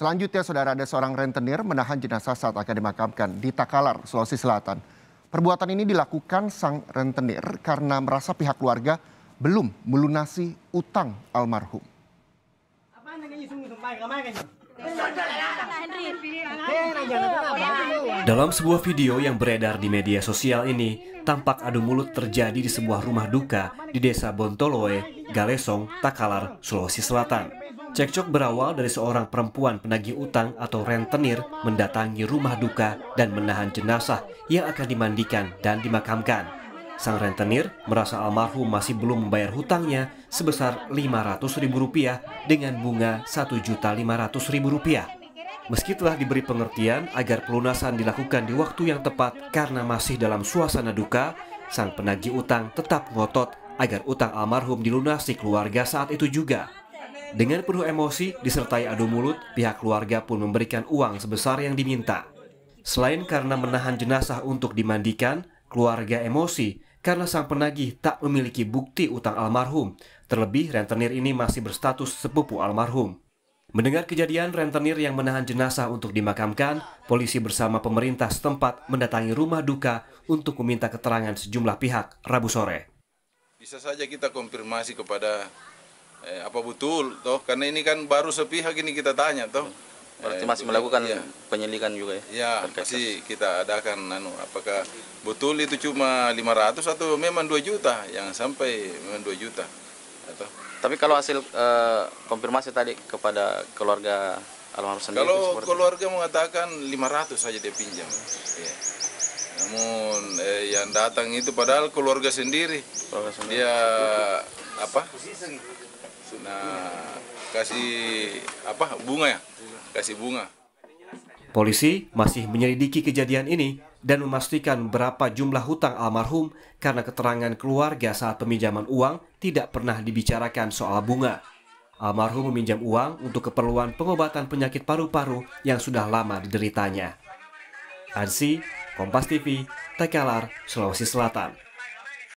Selanjutnya, saudara ada seorang rentenir menahan jenazah saat akan dimakamkan di Takalar, Sulawesi Selatan. Perbuatan ini dilakukan sang rentenir karena merasa pihak keluarga belum melunasi utang almarhum. Dalam sebuah video yang beredar di media sosial ini, tampak adu mulut terjadi di sebuah rumah duka di desa Bontoloe, Galesong, Takalar, Sulawesi Selatan. Cekcok berawal dari seorang perempuan penagih utang atau rentenir mendatangi rumah duka dan menahan jenazah yang akan dimandikan dan dimakamkan. Sang rentenir merasa almarhum masih belum membayar hutangnya sebesar Rp500.000 dengan bunga Rp1.500.000. Meski telah diberi pengertian agar pelunasan dilakukan di waktu yang tepat karena masih dalam suasana duka, sang penagih utang tetap ngotot agar utang almarhum dilunasi keluarga saat itu juga. Dengan penuh emosi, disertai adu mulut, pihak keluarga pun memberikan uang sebesar yang diminta. Selain karena menahan jenazah untuk dimandikan, keluarga emosi karena sang penagih tak memiliki bukti utang almarhum. Terlebih, rentenir ini masih berstatus sepupu almarhum. Mendengar kejadian rentenir yang menahan jenazah untuk dimakamkan, polisi bersama pemerintah setempat mendatangi rumah duka untuk meminta keterangan sejumlah pihak Rabu sore. Bisa saja kita konfirmasi kepada eh, apa betul toh karena ini kan baru sepihak ini kita tanya toh berarti eh, masih melakukan iya. penyelidikan juga ya ya terkaitan. kita adakan anu apakah betul itu cuma 500 atau memang 2 juta yang sampai memang 2 juta atau tapi kalau hasil eh, konfirmasi tadi kepada keluarga almarhum sendiri kalau keluarga itu? mengatakan 500 saja dia pinjam ya. namun eh, yang datang itu padahal keluarga sendiri, keluarga sendiri. dia apa nah kasih apa bunga ya kasih bunga polisi masih menyelidiki kejadian ini dan memastikan berapa jumlah hutang almarhum karena keterangan keluarga saat peminjaman uang tidak pernah dibicarakan soal bunga almarhum meminjam uang untuk keperluan pengobatan penyakit paru-paru yang sudah lama dideritanya Ansi Kompas TV Tekalar Sulawesi Selatan